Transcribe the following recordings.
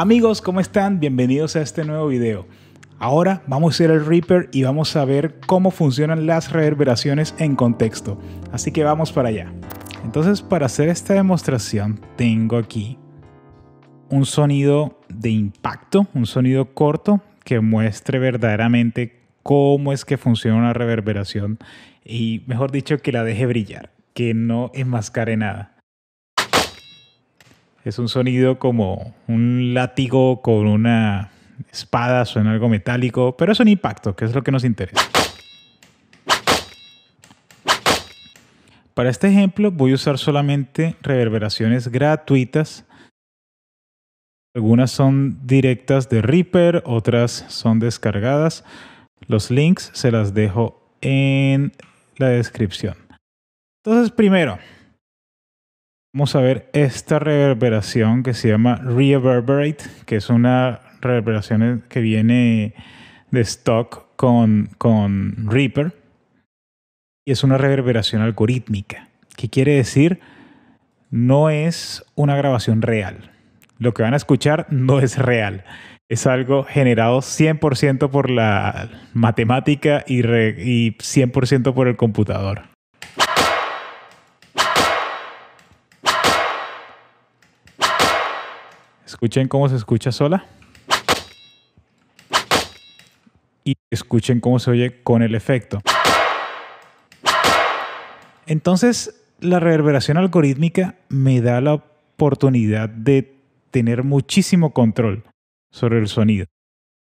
Amigos, ¿cómo están? Bienvenidos a este nuevo video. Ahora vamos a ir al Reaper y vamos a ver cómo funcionan las reverberaciones en contexto. Así que vamos para allá. Entonces, para hacer esta demostración, tengo aquí un sonido de impacto, un sonido corto que muestre verdaderamente cómo es que funciona una reverberación y, mejor dicho, que la deje brillar, que no enmascare nada es un sonido como un látigo con una espada, suena algo metálico, pero es un impacto, que es lo que nos interesa. Para este ejemplo voy a usar solamente reverberaciones gratuitas. Algunas son directas de Reaper, otras son descargadas. Los links se las dejo en la descripción. Entonces, primero, Vamos a ver esta reverberación que se llama Reverberate, que es una reverberación que viene de stock con, con Reaper. Y es una reverberación algorítmica, que quiere decir no es una grabación real. Lo que van a escuchar no es real. Es algo generado 100% por la matemática y 100% por el computador. Escuchen cómo se escucha sola. Y escuchen cómo se oye con el efecto. Entonces, la reverberación algorítmica me da la oportunidad de tener muchísimo control sobre el sonido.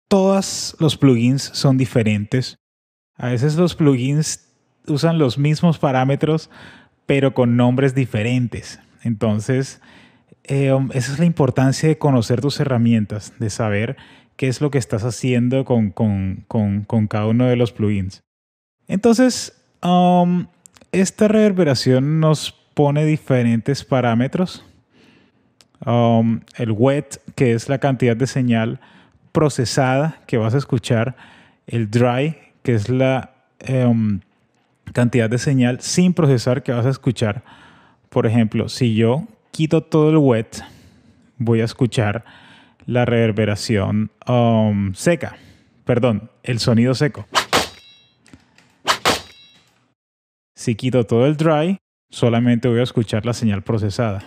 Todos los plugins son diferentes. A veces los plugins usan los mismos parámetros, pero con nombres diferentes. Entonces, eh, esa es la importancia de conocer tus herramientas, de saber qué es lo que estás haciendo con, cada uno de los plugins. Entonces, um, esta reverberación nos pone diferentes parámetros. Um, el wet, que es la cantidad de señal procesada que vas a escuchar. El dry, que es la em, cantidad de señal sin procesar que vas a escuchar. Por ejemplo, si yo quito todo el wet, voy a escuchar la reverberación um, seca. Perdón, el sonido seco. Si quito todo el dry, solamente voy a escuchar la señal procesada.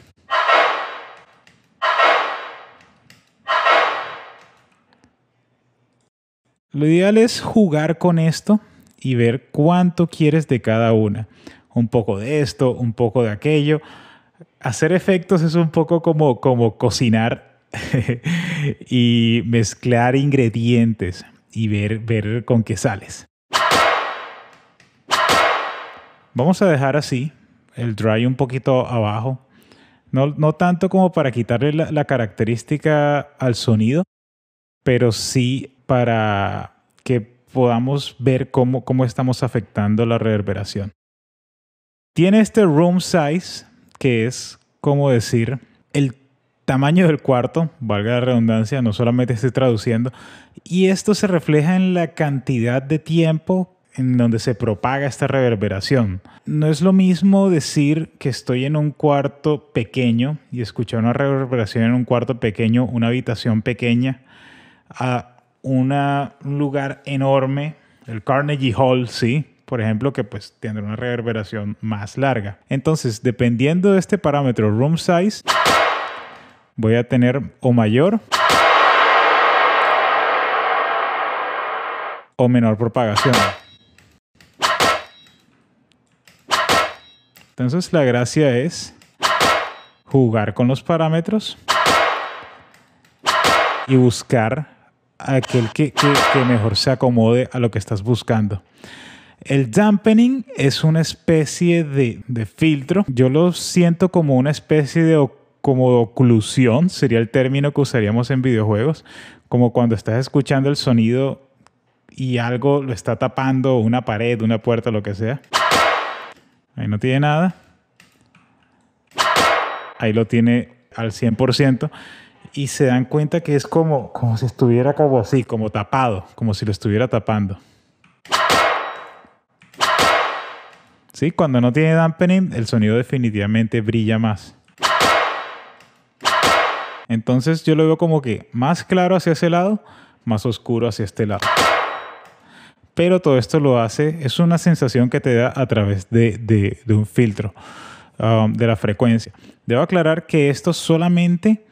Lo ideal es jugar con esto y ver cuánto quieres de cada una. Un poco de esto, un poco de aquello Hacer efectos es un poco como, como cocinar y mezclar ingredientes y ver, ver con qué sales. Vamos a dejar así el dry un poquito abajo. No, no tanto como para quitarle la, característica al sonido, pero sí para que podamos ver cómo, cómo estamos afectando la reverberación. Tiene este room size que es como decir el tamaño del cuarto, valga la redundancia, no solamente estoy traduciendo, y esto se refleja en la cantidad de tiempo en donde se propaga esta reverberación. No es lo mismo decir que estoy en un cuarto pequeño y escuchar una reverberación en un cuarto pequeño, una habitación pequeña, a un lugar enorme, el Carnegie Hall, sí, por ejemplo, que pues tendrá una reverberación más larga. Entonces, dependiendo de este parámetro room size, voy a tener o mayor o menor propagación. Entonces la gracia es jugar con los parámetros y buscar aquel que, que mejor se acomode a lo que estás buscando. El dampening es una especie de, filtro. Yo lo siento como una especie de como oclusión, sería el término que usaríamos en videojuegos, como cuando estás escuchando el sonido y algo lo está tapando, una pared, una puerta, lo que sea. Ahí no tiene nada. Ahí lo tiene al 100% y se dan cuenta que es como, como si estuviera como así, como tapado, como si lo estuviera tapando. ¿Sí? Cuando no tiene dampening, el sonido definitivamente brilla más. Entonces yo lo veo como que más claro hacia ese lado, más oscuro hacia este lado. Pero todo esto lo hace, es una sensación que te da a través de, un filtro um, de la frecuencia. Debo aclarar que esto solamente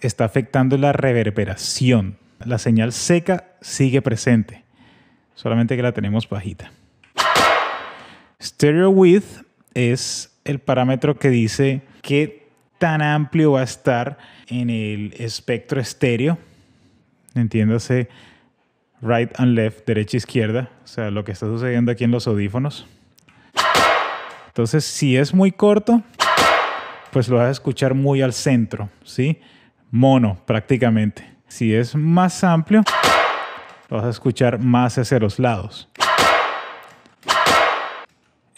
está afectando la reverberación. La señal seca sigue presente, solamente que la tenemos bajita. Stereo width es el parámetro que dice qué tan amplio va a estar en el espectro estéreo, entiéndase right and left, derecha e izquierda, o sea, lo que está sucediendo aquí en los audífonos. Entonces, si es muy corto, pues lo vas a escuchar muy al centro, ¿sí? Mono, prácticamente. Si es más amplio, lo vas a escuchar más hacia los lados.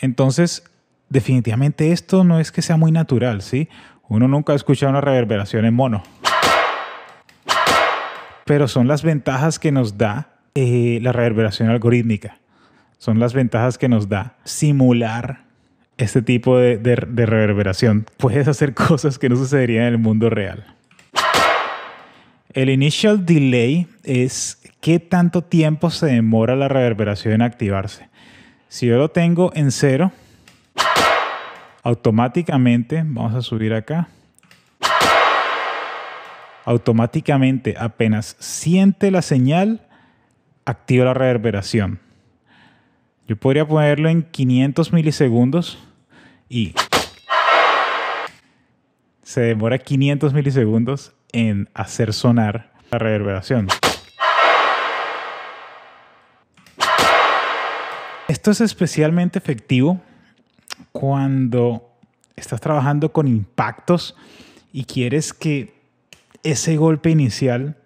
Entonces, definitivamente esto no es que sea muy natural, ¿sí? Uno nunca ha escuchado una reverberación en mono. Pero son las ventajas que nos da eh, la reverberación algorítmica. Son las ventajas que nos da simular este tipo de reverberación. Puedes hacer cosas que no sucederían en el mundo real. El initial delay es qué tanto tiempo se demora la reverberación en activarse. Si yo lo tengo en cero, automáticamente, vamos a subir acá, automáticamente apenas siente la señal, activa la reverberación. Yo podría ponerlo en 500 milisegundos y se demora 500 milisegundos en hacer sonar la reverberación. Esto es especialmente efectivo cuando estás trabajando con impactos y quieres que ese golpe inicial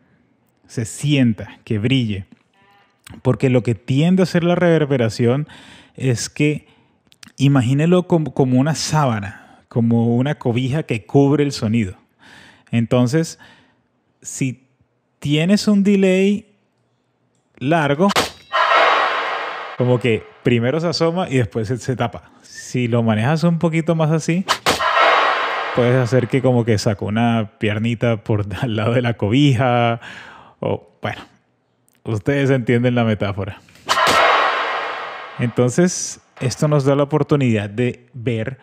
se sienta, que brille. Porque lo que tiende a hacer la reverberación es que imagínelo como, como una sábana, como una cobija que cubre el sonido. Entonces, si tienes un delay largo, como que primero se asoma y después se, tapa. Si lo manejas un poquito más así, puedes hacer que como que sacó una piernita por al lado de la cobija o bueno, ustedes entienden la metáfora. Entonces, esto nos da la oportunidad de ver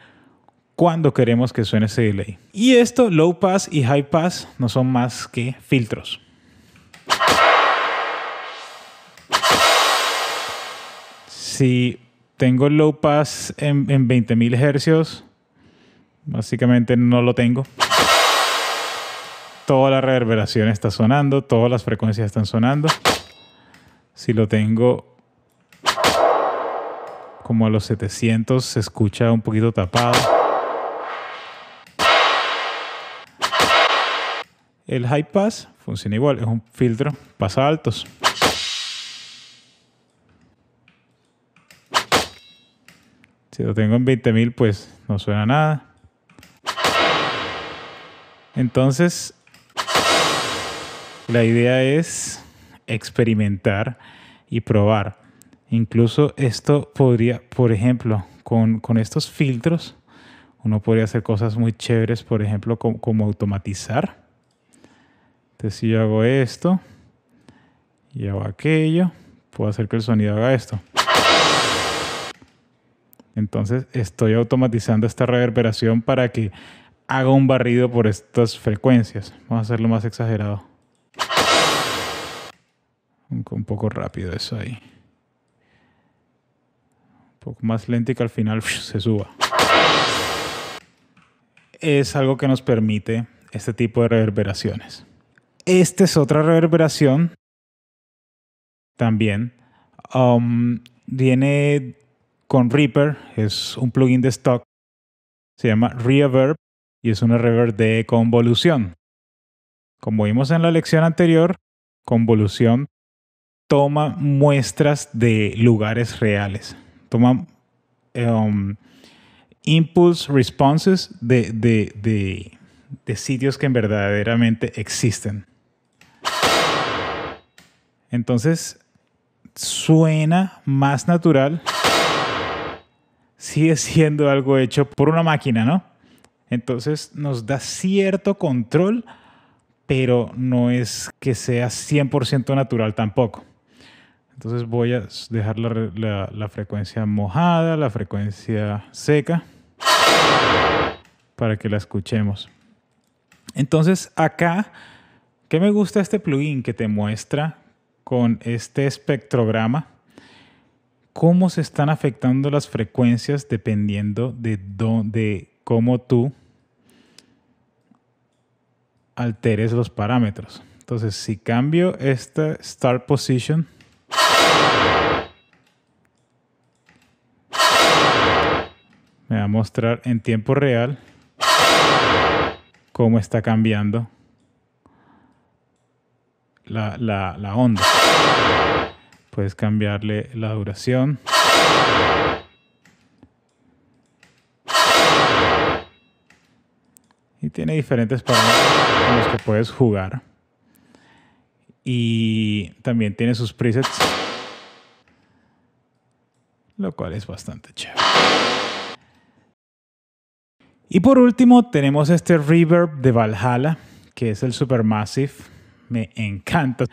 cuándo queremos que suene ese delay. Y esto, low pass y high pass, no son más que filtros. si tengo el low pass en, en 20.000 hercios, básicamente no lo tengo. Toda la reverberación está sonando, todas las frecuencias están sonando. Si lo tengo como a los 700, se escucha un poquito tapado. El high pass funciona igual, es un filtro, pasa altos. Si lo tengo en 20000, pues no suena nada. Entonces, la idea es experimentar y probar. Incluso esto podría, por ejemplo, con, estos filtros, uno podría hacer cosas muy chéveres, por ejemplo, como, como automatizar. Entonces, si yo hago esto y hago aquello, puedo hacer que el sonido haga esto. Entonces estoy automatizando esta reverberación para que haga un barrido por estas frecuencias. Vamos a hacerlo más exagerado. Un poco rápido eso ahí. Un poco más lento y que al final se suba. Es algo que nos permite este tipo de reverberaciones. Esta es otra reverberación. También um, viene con Reaper, es un plugin de stock, se llama Reverb y es una reverb de convolución. Como vimos en la lección anterior, convolución toma muestras de lugares reales, toma um, impulse responses de, de sitios que verdaderamente existen. Entonces, suena más natural sigue siendo algo hecho por una máquina, ¿no? Entonces nos da cierto control, pero no es que sea 100% natural tampoco. Entonces voy a dejar la, la, frecuencia mojada, la frecuencia seca, para que la escuchemos. Entonces acá, ¿qué me gusta este plugin que te muestra con este espectrograma? cómo se están afectando las frecuencias dependiendo de, cómo tú alteres los parámetros. Entonces, si cambio esta start position, me va a mostrar en tiempo real cómo está cambiando la onda. Puedes cambiarle la duración. Y tiene diferentes parámetros con los que puedes jugar. Y también tiene sus presets. Lo cual es bastante chévere. Y por último tenemos este reverb de Valhalla, que es el Supermassive. Me encanta.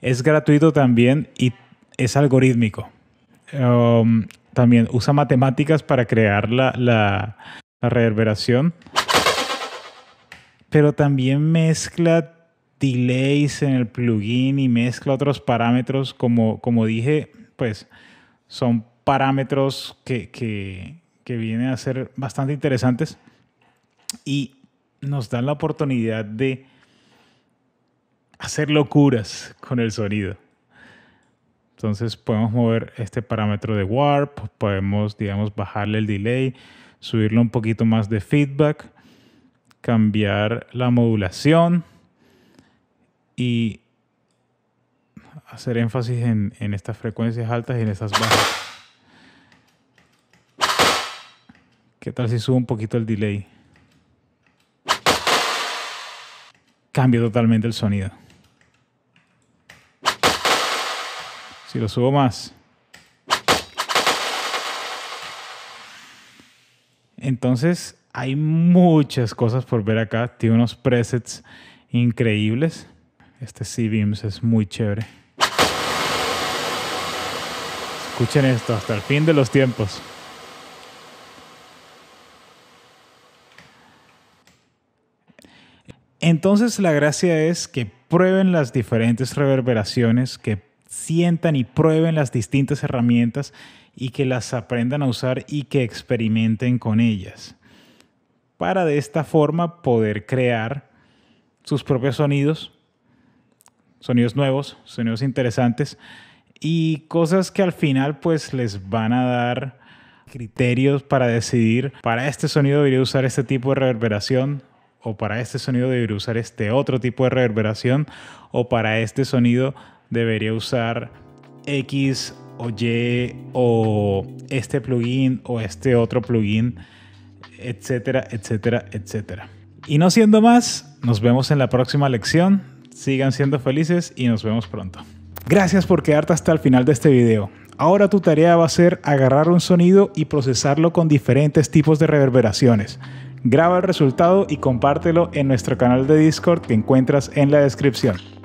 Es gratuito también y es algorítmico. Um, también usa matemáticas para crear la, reverberación. Pero también mezcla delays en el plugin y mezcla otros parámetros. Como, como dije, pues son parámetros que, que, que vienen a ser bastante interesantes y nos dan la oportunidad de hacer locuras con el sonido. Entonces podemos mover este parámetro de warp, podemos, digamos, bajarle el delay, subirle un poquito más de feedback, cambiar la modulación y hacer énfasis en, en estas frecuencias altas y en estas bajas. ¿Qué tal si subo un poquito el delay? Cambio totalmente el sonido. Si lo subo más. Entonces, hay muchas cosas por ver acá. Tiene unos presets increíbles. Este C-Beams es muy chévere. Escuchen esto hasta el fin de los tiempos. Entonces la gracia es que prueben las diferentes reverberaciones, que sientan y prueben las distintas herramientas y que las aprendan a usar y que experimenten con ellas. Para de esta forma poder crear sus propios sonidos, sonidos nuevos, sonidos interesantes y cosas que al final pues les van a dar criterios para decidir para este sonido debería usar este tipo de reverberación o para este sonido debería usar este otro tipo de reverberación o para este sonido debería usar X o Y o este plugin o este otro plugin, etcétera, etcétera, etcétera. Y no siendo más, nos vemos en la próxima lección. Sigan siendo felices y nos vemos pronto. Gracias por quedarte hasta el final de este video. Ahora tu tarea va a ser agarrar un sonido y procesarlo con diferentes tipos de reverberaciones. Graba el resultado y compártelo en nuestro canal de Discord que encuentras en la descripción.